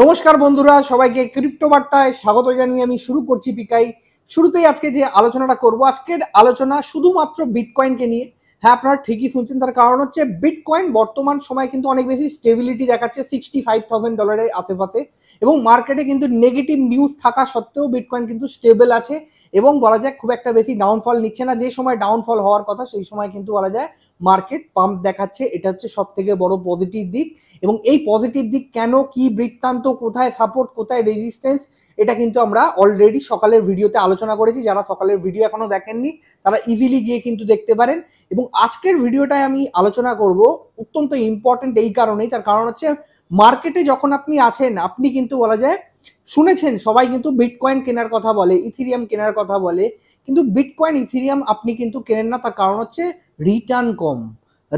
নমস্কার বন্ধুরা সবাইকে ক্রিপ্টো বার্তায় স্বাগত জানিয়ে আমি শুরু করছি পিকাই শুরুতেই আজকে যে আলোচনাটা করব আজকের আলোচনা শুধুমাত্র বিটকয়েনকে নিয়ে হ্যাঁ আপনারা ঠিকই শুনছেন তার কারণ হচ্ছে বিটকয়েন বর্তমান সময়ে কিন্তু অনেক বেশি স্টেবিলিটি দেখাচ্ছে সিক্সটি ফাইভ থাউজেন্ড ডলারের আশেপাশে এবং মার্কেটে কিন্তু নেগেটিভ নিউজ থাকা সত্ত্বেও বিটকয়েন কিন্তু স্টেবল আছে এবং বলা যায় খুব একটা বেশি ডাউনফল নিচ্ছে না যে সময় ডাউনফল হওয়ার কথা সেই সময় কিন্তু বলা যায় মার্কেট পাম্প দেখাচ্ছে এটা হচ্ছে সব থেকে বড় পজিটিভ দিক এবং এই পজিটিভ দিক কেন কি বৃত্তান্ত কোথায় সাপোর্ট কোথায় রেজিস্টেন্স এটা কিন্তু আমরা অলরেডি সকালের ভিডিওতে আলোচনা করেছি যারা সকালের ভিডিও এখনও দেখেননি তারা ইজিলি গিয়ে কিন্তু দেখতে পারেন এবং আজকের ভিডিওটায় আমি আলোচনা করব অত্যন্ত ইম্পর্টেন্ট এই কারণেই তার কারণ হচ্ছে মার্কেটে যখন আপনি আছেন আপনি কিন্তু বলা যায় শুনেছেন সবাই কিন্তু বিটকয়েন কেনার কথা বলে ইথিরিয়াম কেনার কথা বলে কিন্তু বিটকয়েন ইথিরিয়াম আপনি কিন্তু কেনেন না তার কারণ হচ্ছে রিটার্ন কম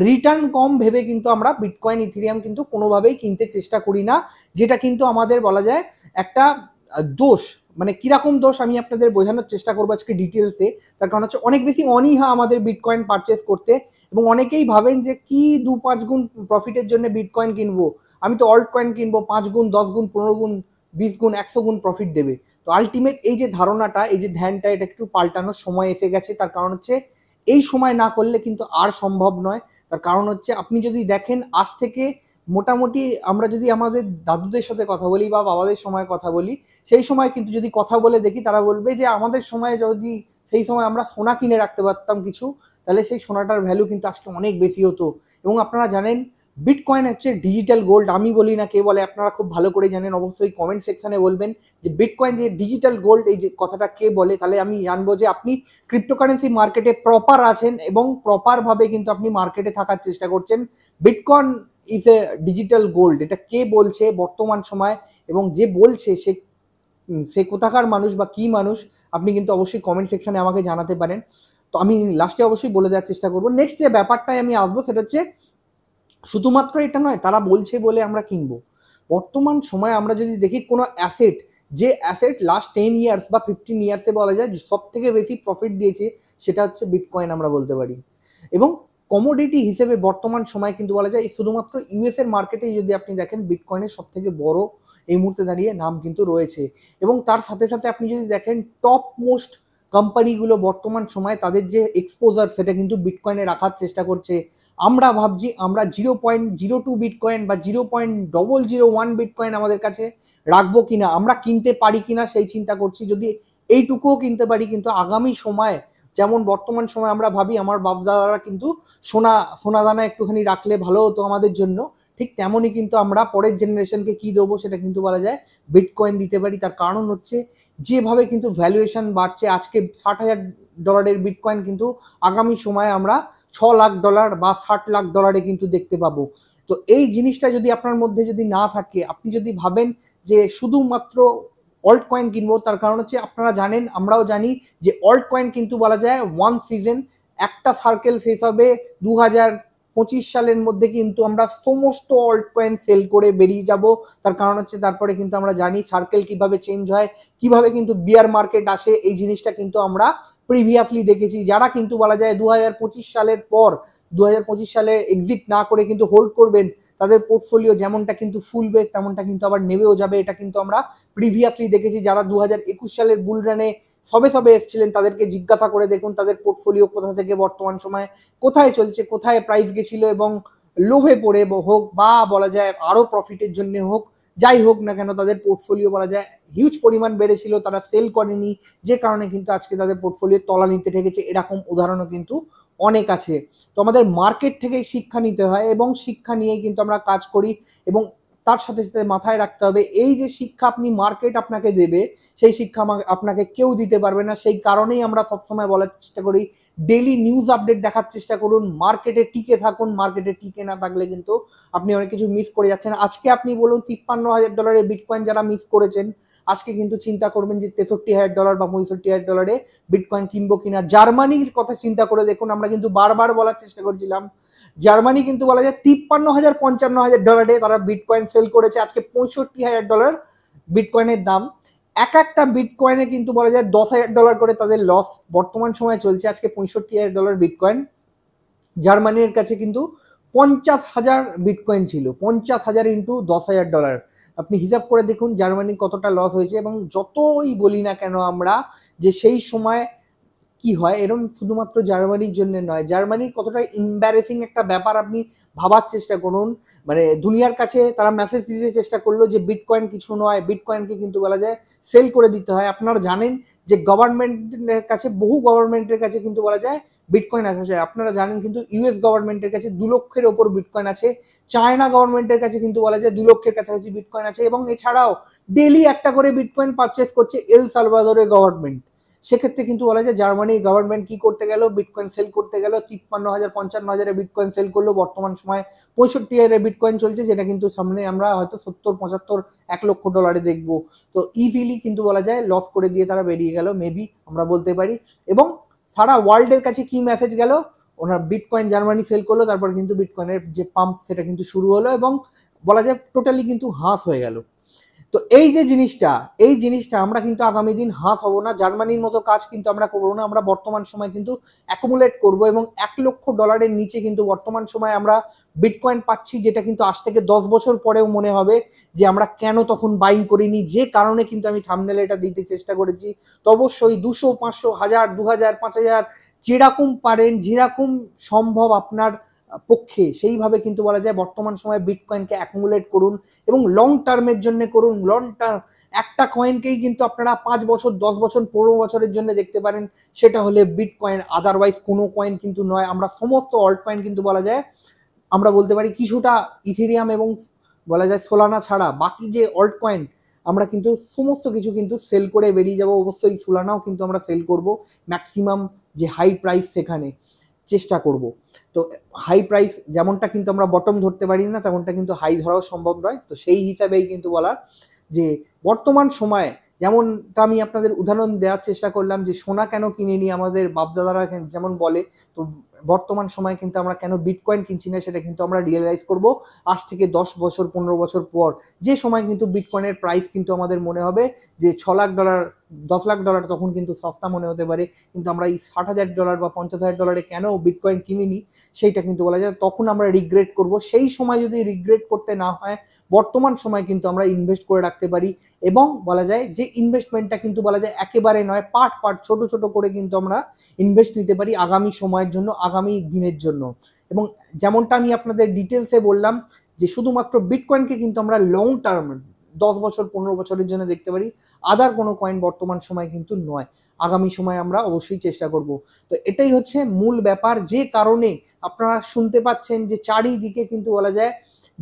রিটার্ন কম ভেবে কিন্তু আমরা বিটকয়েন ইথিরিয়াম কিন্তু কোনোভাবেই কিনতে চেষ্টা করি না যেটা কিন্তু আমাদের বলা যায় একটা দোষ মানে কীরকম দোষ আমি আপনাদের বোঝানোর চেষ্টা করবো আজকে ডিটেলসে তার কারণ হচ্ছে অনেক বেশি অনীহা আমাদের বিটকয়েন পারচেস করতে এবং অনেকেই ভাবেন যে কি দু পাঁচ গুণ প্রফিটের জন্য বিটকয়েন কিনবো আমি তো অল্ট কয়েন কিনবো পাঁচ গুণ দশ গুণ পনেরো গুণ বিশ গুণ একশো গুণ প্রফিট দেবে তো আলটিমেট এই যে ধারণাটা এই যে ধ্যানটা এটা একটু পাল্টানোর সময় এসে গেছে তার কারণ হচ্ছে এই সময় না করলে কিন্তু আর সম্ভব নয় তার কারণ হচ্ছে আপনি যদি দেখেন আজ থেকে মোটামুটি আমরা যদি আমাদের দাদুদের সাথে কথা বলি বা বাবাদের সময় কথা বলি সেই সময় কিন্তু যদি কথা বলে দেখি তারা বলবে যে আমাদের সময় যদি সেই সময় আমরা সোনা কিনে রাখতে পারতাম কিছু তাহলে সেই সোনাটার ভ্যালু কিন্তু আজকে অনেক বেশি হতো এবং আপনারা জানেন বিটকয়েন হচ্ছে ডিজিটাল গোল্ড আমি বলি না কে বলে আপনারা খুব ভালো করে জানেন অবশ্যই কমেন্ট সেকশানে বলবেন যে বিটকয়েন যে ডিজিটাল গোল্ড এই যে কথাটা কে বলে তাহলে আমি জানবো যে আপনি ক্রিপ্টোকারেন্সি মার্কেটে প্রপার আছেন এবং প্রপারভাবে কিন্তু আপনি মার্কেটে থাকার চেষ্টা করছেন bitcoin is a digital gold এটা কে বলছে বর্তমান সময় এবং যে বলছে সে সে কোথাকার মানুষ বা কি মানুষ আপনি কিন্তু অবশ্যই কমেন্ট সেকশানে আমাকে জানাতে পারেন তো আমি লাস্টে অবশ্যই বলে দেওয়ার চেষ্টা করবো নেক্সট যে ব্যাপারটাই আমি আসবো সেটা হচ্ছে শুধুমাত্র এটা নয় তারা বলছে বলে আমরা কিনবো বর্তমান সময়ে আমরা যদি দেখি কোনো অ্যাসেট যে অ্যাসেট লাস্ট টেন ইয়ার্স বা ফিফটিন ইয়ার্সে বলা যায় সব থেকে বেশি প্রফিট দিয়েছে সেটা হচ্ছে বিটকয়েন আমরা বলতে পারি এবং কমোডিটি হিসেবে বর্তমান সময়ে কিন্তু বলা যায় শুধুমাত্র ইউএসের মার্কেটে যদি আপনি দেখেন বিটকয়েনের সব থেকে বড় এই মুহূর্তে দাঁড়িয়ে নাম কিন্তু রয়েছে এবং তার সাথে সাথে আপনি যদি দেখেন টপ মোস্ট কোম্পানিগুলো বর্তমান সময়ে তাদের যে এক্সপোজার সেটা কিন্তু বিটকয়েনে রাখার চেষ্টা করছে আমরা ভাবছি আমরা zero point zero two bitcoin বা zero point double zero one bitcoin আমাদের কাছে রাখবো কিনা আমরা কিনতে পারি কিনা সেই চিন্তা করছি যদি এইটুকুও কিনতে পারি কিন্তু আগামী সময়ে যেমন বর্তমান সময় আমরা ভাবি আমার বাপদাদারা কিন্তু সোনা সোনাদানা একটুখানি রাখলে ভালো হতো আমাদের জন্য ঠিক তেমনই কিন্তু আমরা পরের জেনারেশনকে কি দেবো সেটা কিন্তু বলা যায় বিটকয়েন দিতে পারি তার কারণ হচ্ছে যেভাবে কিন্তু ভ্যালুয়েশন বাড়ছে আজকে ষাট হাজার ডলারের বিটকয়েন কিন্তু আগামী সময়ে আমরা ছ লাখ ডলার বা ষাট লাখ ডলারে কিন্তু দেখতে পাবো তো এই জিনিসটা যদি আপনার মধ্যে যদি না থাকে আপনি যদি ভাবেন যে শুধুমাত্র অল্ট কয়েন কিনবো তার কারণ হচ্ছে আপনারা জানেন আমরাও জানি যে অল্ট কয়েন কিন্তু বলা যায় ওয়ান সিজন একটা সার্কেল শেষ হবে দু হাজার পঁচিশ সালের মধ্যে কিন্তু আমরা সমস্ত অল্ট কয়েন সেল করে বেরিয়ে যাব তার কারণ হচ্ছে তারপরে কিন্তু আমরা জানি সার্কেল কিভাবে চেঞ্জ হয় কিভাবে কিন্তু বিয়ার মার্কেট আসে এই জিনিসটা কিন্তু আমরা প্রিভিয়াসলি দেখেছি যারা কিন্তু বলা যায় দু সালের পর দু সালে এক্সিট না করে কিন্তু হোল্ড করবেন তাদের পোর্টফোলিও যেমনটা কিন্তু ফুলবে তেমনটা কিন্তু আবার নেমেও যাবে এটা কিন্তু আমরা প্রিভিয়াসলি দেখেছি যারা দু সালের বুলরানে সবে সবে এসছিলেন তাদেরকে জিজ্ঞাসা করে দেখুন তাদের পোর্টফোলিও কোথা থেকে বর্তমান সময়ে কোথায় চলছে কোথায় প্রাইস গেছিল এবং লোভে পড়ে হোক বা বলা যায় আরও প্রফিটের জন্য হোক যাই হোক না কেন তাদের পোর্টফোলিও বলা যায় হিউজ পরিমাণ বেড়েছিল তারা সেল করেনি যে কারণে কিন্তু আজকে তাদের পোর্টফোলিও তলা নিতে ঠেকেছে এরকম উদাহরণও কিন্তু অনেক আছে তো আমাদের মার্কেট থেকেই শিক্ষা নিতে হয় এবং শিক্ষা নিয়ে কিন্তু আমরা কাজ করি এবং তার সাথে সাথে মাথায় রাখতে হবে এই যে শিক্ষা আপনি মার্কেট আপনাকে দেবে সেই শিক্ষা আপনাকে কেউ দিতে পারবে না সেই কারণেই আমরা সবসময় বলার চেষ্টা করি ডেলি নিউজ আপডেট দেখার চেষ্টা করুন মার্কেটে টিকে থাকুন মার্কেটে টিকে না থাকলে কিন্তু আপনি অনেক কিছু মিস করে যাচ্ছেন আজকে আপনি বলুন তিপ্পান্ন হাজার ডলারে বিটকয়েন যারা মিস করেছেন আজকে কিন্তু চিন্তা করবেন যে তেষট্টি হাজার ডলার বা পঁয়ষট্টি হাজার ডলারে বিটকয়েন কিনবো কিনা জার্মানির কথা চিন্তা করে দেখুন আমরা কিন্তু বারবার বলার চেষ্টা করছিলাম জার্মানি কিন্তু বলা যায় তিপ্পান্ন হাজার পঞ্চান্ন হাজার ডলারে তারা বিটকয়েন সেল করেছে আজকে পঁয়ষট্টি হাজার ডলার বিটকয়েনের দাম এক একটা বিটকয়েনে কিন্তু বলা যায় দশ হাজার ডলার করে তাদের লস বর্তমান সময়ে চলছে আজকে পঁয়ষট্টি হাজার ডলার বিটকয়েন জার্মানির কাছে কিন্তু পঞ্চাশ হাজার বিটকয়েন ছিল পঞ্চাশ হাজার ইন্টু দশ হাজার ডলার আপনি হিসাব করে দেখুন জার্মানি কতটা লস হয়েছে এবং যতই বলি না কেন আমরা যে সেই সময় কি হয় এরকম শুধুমাত্র জার্মানির জন্য নয় জার্মানির কতটা ইম্বারেসিং একটা ব্যাপার আপনি ভাবার চেষ্টা করুন মানে দুনিয়ার কাছে তারা মেসেজ দিতে চেষ্টা করলো যে বিটকয়েন কিছু নয় বিটকয়েনকে কিন্তু বলা যায় সেল করে দিতে হয় আপনারা জানেন যে গভর্নমেন্টের কাছে বহু গভর্নমেন্টের কাছে কিন্তু বলা যায় বিটকয়েন আছে আচ্ছা, আপনারা জানেন কিন্তু ইউএস গভর্নমেন্টের কাছে দু লক্ষের ওপর বিটকয়েন আছে চায়না গভর্নমেন্টের কাছে কিন্তু বলা যায় দু লক্ষের কাছাকাছি বিটকয়েন আছে এবং এছাড়াও ডেলি একটা করে বিটকয়েন পারচেস করছে এল সালভাদোরের গভর্নমেন্ট সেক্ষেত্রে কিন্তু বলা যায় জার্মানির গভর্নমেন্ট কি করতে গেল বিটকয়েন সেল করতে গেল তিপ্পান্ন হাজার পঞ্চান্ন হাজারে বিটকয়েন সেল করলো বর্তমান সময়ে পঁয়ষট্টি হাজারে বিটকয়েন চলছে যেটা কিন্তু সামনে আমরা হয়তো সত্তর পঁচাত্তর এক লক্ষ ডলারে দেখব তো ইজিলি কিন্তু বলা যায় লস করে দিয়ে তারা বেরিয়ে গেল মেবি আমরা বলতে পারি এবং সারা ওয়ার্ল্ডের কাছে কি মেসেজ গেল ওনার বিটকয়েন জার্মানি সেল করলো তারপর কিন্তু বিটকয়েনের যে পাম্প সেটা কিন্তু শুরু হলো এবং বলা যায় টোটালি কিন্তু হাঁস হয়ে গেল তো এই যে জিনিসটা এই জিনিসটা আমরা কিন্তু আগামী দিন হাফ হবো না জার্মানির মতো কাজ কিন্তু আমরা করবো না আমরা বর্তমান সময় কিন্তু অ্যাকুমুলেট করব এবং এক লক্ষ ডলারের নিচে কিন্তু বর্তমান সময় আমরা বিটকয়েন পাচ্ছি যেটা কিন্তু আজ থেকে দশ বছর পরেও মনে হবে যে আমরা কেন তখন বাইং করিনি যে কারণে কিন্তু আমি থামনেলে এটা দিতে চেষ্টা করেছি তো অবশ্যই দুশো পাঁচশো হাজার দু হাজার পাঁচ হাজার যেরকম পারেন যেরকম সম্ভব আপনার পক্ষে সেইভাবে কিন্তু বলা যায় বর্তমান সময়ে বিটকয়েনকে অ্যাকুমুলেট করুন এবং লং টার্মের জন্য করুন লং টার্ম একটা কয়েনকেই কিন্তু আপনারা পাঁচ বছর দশ বছর পনেরো বছরের জন্য দেখতে পারেন সেটা হলে বিট কয়েন আদারওয়াইজ কোনো কয়েন কিন্তু নয় আমরা সমস্ত অল্ট কয়েন কিন্তু বলা যায় আমরা বলতে পারি কিছুটা ইথেরিয়াম এবং বলা যায় সোলানা ছাড়া বাকি যে অল্ট কয়েন আমরা কিন্তু সমস্ত কিছু কিন্তু সেল করে বেরিয়ে যাব অবশ্যই সোলানাও কিন্তু আমরা সেল করব ম্যাক্সিমাম যে হাই প্রাইস সেখানে চেষ্টা করব তো হাই প্রাইস যেমনটা কিন্তু আমরা বটম ধরতে পারি না তেমনটা কিন্তু হাই ধরাও সম্ভব নয় তো সেই হিসাবেই কিন্তু বলা যে বর্তমান সময়ে যেমনটা আমি আপনাদের উদাহরণ দেওয়ার চেষ্টা করলাম যে সোনা কেন কিনে নিই আমাদের বাপদাদারা যেমন বলে তো বর্তমান সময়ে কিন্তু আমরা কেন বিটকয়েন কিনছি না সেটা কিন্তু আমরা রিয়েলাইজ করব আজ থেকে দশ বছর পনেরো বছর পর যে সময় কিন্তু বিটকয়েনের প্রাইস কিন্তু আমাদের মনে হবে যে ছ লাখ ডলার দশ লাখ ডলার তখন কিন্তু সস্তা মনে হতে পারে কিন্তু আমরা এই ষাট হাজার ডলার বা পঞ্চাশ হাজার ডলারে কেন বিটকয়েন কিনিনি সেইটা কিন্তু বলা যায় তখন আমরা রিগ্রেট করব সেই সময় যদি রিগ্রেট করতে না হয় বর্তমান সময় কিন্তু আমরা ইনভেস্ট করে রাখতে পারি এবং বলা যায় যে ইনভেস্টমেন্টটা কিন্তু বলা যায় একেবারে নয় পার্ট পার্ট ছোট ছোট করে কিন্তু আমরা ইনভেস্ট নিতে পারি আগামী সময়ের জন্য আগামী দিনের জন্য এবং যেমনটা আমি আপনাদের ডিটেলসে বললাম যে শুধুমাত্র বিটকয়েনকে কিন্তু আমরা লং টার্ম দশ বছর পনেরো বছরের জন্য দেখতে পারি আদার কোনো কয়েন বর্তমান সময় কিন্তু নয় আগামী সময়ে আমরা অবশ্যই চেষ্টা করব তো এটাই হচ্ছে মূল ব্যাপার যে কারণে আপনারা শুনতে পাচ্ছেন যে চারিদিকে কিন্তু বলা যায়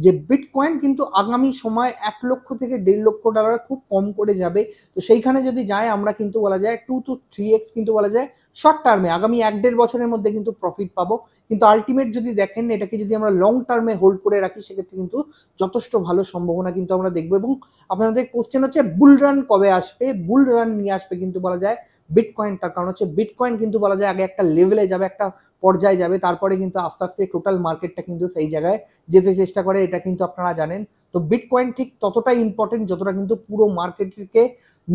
যে বিটকয়েন কিন্তু আগামী সময় এক লক্ষ থেকে দেড় লক্ষ ডলার খুব কম করে যাবে তো সেইখানে যদি যায় আমরা কিন্তু বলা যায় টু টু থ্রি এক্স কিন্তু বলা যায় শর্ট টার্মে আগামী এক দেড় বছরের মধ্যে কিন্তু প্রফিট পাবো কিন্তু আলটিমেট যদি দেখেন এটাকে যদি আমরা লং টার্মে হোল্ড করে রাখি সেক্ষেত্রে কিন্তু যথেষ্ট ভালো সম্ভাবনা কিন্তু আমরা দেখবো এবং আপনাদের কোশ্চেন হচ্ছে বুল রান কবে আসবে বুল রান নিয়ে আসবে কিন্তু বলা যায় বিটকয়েন তার কারণ হচ্ছে বিটকয়েন কিন্তু বলা যায় আগে একটা লেভেলে যাবে একটা পর্যায়ে যাবে তারপরে কিন্তু আস্তে আস্তে টোটাল মার্কেটটা কিন্তু সেই জায়গায় যেতে চেষ্টা করে এটা কিন্তু আপনারা জানেন তো বিটকয়েন ঠিক ততটাই ইম্পর্টেন্ট যতটা কিন্তু পুরো মার্কেটকে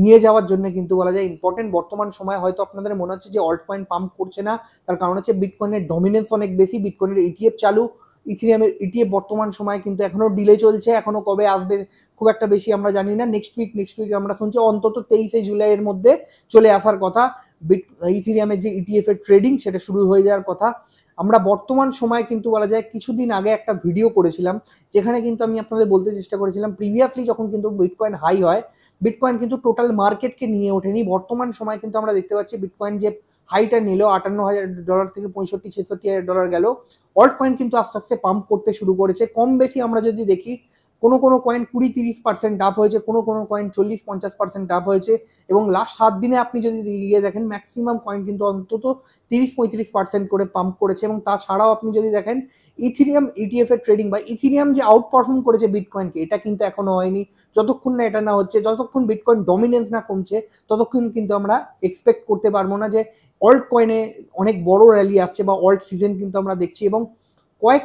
নিয়ে যাওয়ার জন্য কিন্তু বলা যায় ইম্পর্টেন্ট বর্তমান সময় হয়তো আপনাদের মনে হচ্ছে যে অল্ট কয়েন পাম্প করছে না তার কারণ হচ্ছে বিটকয়েনের ডমিনেন্স অনেক বেশি বিটকয়েনের ইটিএফ e চালু ইথিরিয়ামের e ইটিএফ e বর্তমান সময়ে কিন্তু এখনও ডিলে চলছে এখনও কবে আসবে খুব একটা বেশি আমরা জানি না নেক্সট উইক নেক্সট উইক আমরা শুনছি অন্তত তেইশে জুলাইয়ের মধ্যে চলে আসার কথা বিট ইথিরিয়ামের e যে ইটিএফ এর ট্রেডিং সেটা শুরু হয়ে যাওয়ার কথা আমরা বর্তমান সময়ে কিন্তু বলা যায় কিছুদিন আগে একটা ভিডিও করেছিলাম যেখানে কিন্তু আমি আপনাদের বলতে চেষ্টা করেছিলাম প্রিভিয়াসলি যখন কিন্তু বিটকয়েন হাই হয় বিটকয়েন কিন্তু টোটাল মার্কেটকে নিয়ে ওঠেনি বর্তমান সময় কিন্তু আমরা দেখতে পাচ্ছি বিটকয়েন যে হাইটা নিল আটান্ন হাজার ডলার থেকে পঁয়ষট্টি ছেষট্টি হাজার ডলার গেল অল্ট কয়েন কিন্তু আস্তে আস্তে পাম্প করতে শুরু করেছে কম বেশি আমরা যদি দেখি কোনো কোনো কয়েন কুড়ি তিরিশ পার্সেন্ট ডাব হয়েছে কোনো কোনো কয়েন চল্লিশ পঞ্চাশ পার্সেন্ট ডাব হয়েছে এবং লাস্ট সাত দিনে আপনি যদি গিয়ে দেখেন ম্যাক্সিমাম কয়েন কিন্তু অন্তত তিরিশ পঁয়ত্রিশ পার্সেন্ট করে পাম্প করেছে এবং তাছাড়াও আপনি যদি দেখেন ইথিরিয়াম ইটিএফ e এর ট্রেডিং বা ইথিরিয়াম যে আউট পারফর্ম করেছে বিটকয়েনকে এটা কিন্তু এখনো হয়নি যতক্ষণ না এটা না হচ্ছে যতক্ষণ বিটকয়েন ডমিনেন্স না কমছে ততক্ষণ কিন্তু আমরা এক্সপেক্ট করতে পারবো না যে অল্ট কয়েনে অনেক বড় র্যালি আসছে বা অল্ট সিজন কিন্তু আমরা দেখছি এবং কয়েক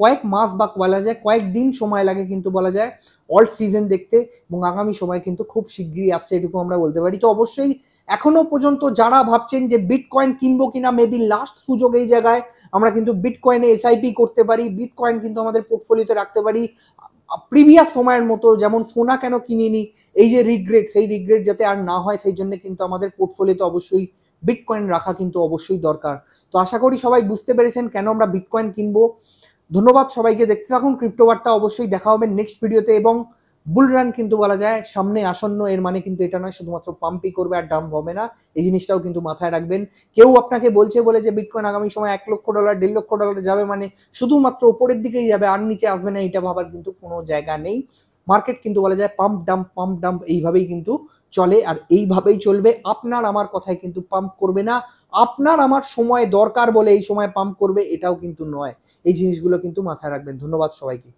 কয়েক মাস বা বলা যায় কয়েক দিন সময় লাগে কিন্তু বলা যায় অল্ট সিজন দেখতে এবং আগামী সময় কিন্তু খুব শিগগিরই আসছে এটুকু আমরা বলতে পারি তো অবশ্যই এখনো পর্যন্ত যারা ভাবছেন যে বিটকয়েন কিনবো কিনা মেবি লাস্ট সুযোগ এই জায়গায় আমরা কিন্তু বিটকয়েনে এসআইপি করতে পারি বিটকয়েন কিন্তু আমাদের পোর্টফোলিওতে রাখতে পারি প্রিভিয়াস সময়ের মতো যেমন সোনা কেন কিনিনি এই যে রিগ্রেট সেই রিগ্রেট যাতে আর না হয় সেই জন্য কিন্তু আমাদের পোর্টফোলিওতে অবশ্যই বিটকয়েন রাখা কিন্তু অবশ্যই দরকার তো আশা করি সবাই বুঝতে পেরেছেন কেন আমরা বিটকয়েন কিনবো ধন্যবাদ সবাইকে দেখতে থাকুন ক্রিপ্টোবার্তা অবশ্যই দেখা হবে নেক্সট ভিডিওতে এবং বুল রান কিন্তু বলা যায় সামনে আসন্ন এর মানে কিন্তু এটা নয় শুধুমাত্র পাম্পই করবে আর ডাম্প হবে না এই জিনিসটাও কিন্তু মাথায় রাখবেন কেউ আপনাকে বলছে বলে যে বিটকয়েন আগামী সময় এক লক্ষ ডলার দেড় লক্ষ ডলার যাবে মানে শুধুমাত্র ওপরের দিকেই যাবে আর নিচে আসবে না এটা ভাবার কিন্তু কোনো জায়গা নেই মার্কেট কিন্তু বলা যায় পাম্প ডাম্প পাম্প ডাম্প এইভাবেই কিন্তু চলে আর এইভাবেই চলবে আপনার আমার কথায় কিন্তু পাম্প করবে না আপনার আমার সময় দরকার বলে এই সময় পাম্প করবে এটাও কিন্তু নয় এই জিনিসগুলো কিন্তু মাথায় রাখবেন ধন্যবাদ সবাইকে